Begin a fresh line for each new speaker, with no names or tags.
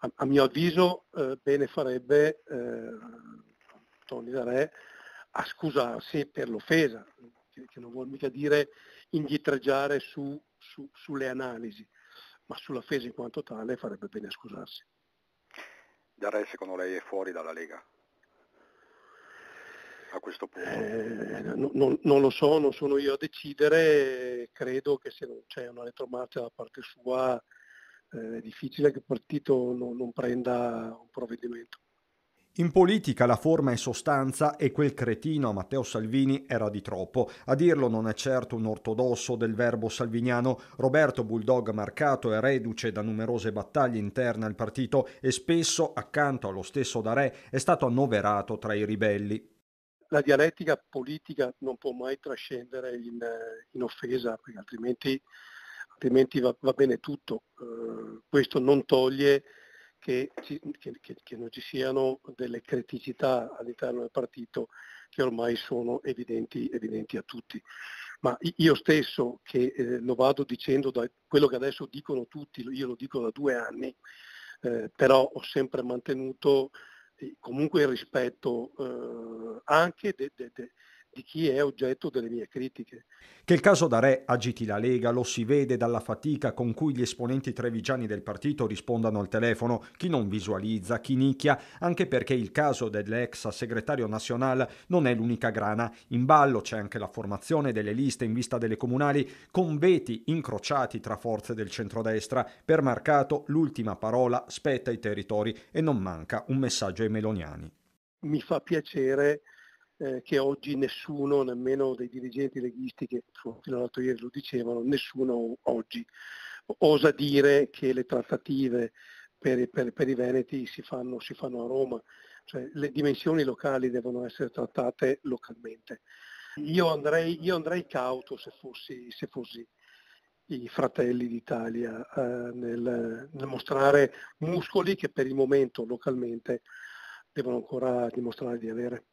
a, a mio avviso eh, bene farebbe eh, Tony Darè a scusarsi per l'offesa, che, che, non vuol mica dire indietreggiare su, su, sulle analisi, ma sull'offesa in quanto tale farebbe bene a scusarsi.
Darè secondo lei è fuori dalla Lega?
a questo punto? Eh, no, non lo so, non sono io a decidere, credo che se non c'è una retromarcia da parte sua eh, è difficile che il partito non, non prenda un provvedimento.
In politica la forma è sostanza e quel cretino a Matteo Salvini era di troppo. A dirlo non è certo un ortodosso del verbo salviniano. Roberto Bulldog Marcato è reduce da numerose battaglie interne al partito e spesso, accanto allo stesso Dare, è stato annoverato tra i ribelli.
La dialettica politica non può mai trascendere in, eh, in offesa, perché altrimenti, altrimenti va, va, bene tutto. Uh, questo non toglie che, ci, che, che, che non ci siano delle criticità all'interno del partito che ormai sono evidenti, evidenti a tutti. Ma io stesso, che eh, lo vado dicendo da quello che adesso dicono tutti, io lo dico da due anni, eh, però ho sempre mantenuto eh, comunque il rispetto eh, anche de, de, de, di chi è oggetto delle mie critiche.
Che il caso da Re agiti la Lega lo si vede dalla fatica con cui gli esponenti trevigiani del partito rispondano al telefono, chi non visualizza, chi nicchia, anche perché il caso dell'ex segretario nazionale non è l'unica grana. In ballo c'è anche la formazione delle liste in vista delle comunali, con veti incrociati tra forze del centrodestra. Per Marcato l'ultima parola spetta ai territori e non manca un messaggio ai meloniani.
Mi fa piacere eh, che oggi nessuno, nemmeno dei dirigenti leghisti che fino all'altro ieri lo dicevano, nessuno oggi osa dire che le trattative per, per, per i Veneti si fanno, si fanno a Roma, cioè, le dimensioni locali devono essere trattate localmente. Io andrei, io andrei cauto se fossi, se fossi i fratelli d'Italia eh, nel, nel, mostrare muscoli che per il momento localmente devono ancora dimostrare di avere.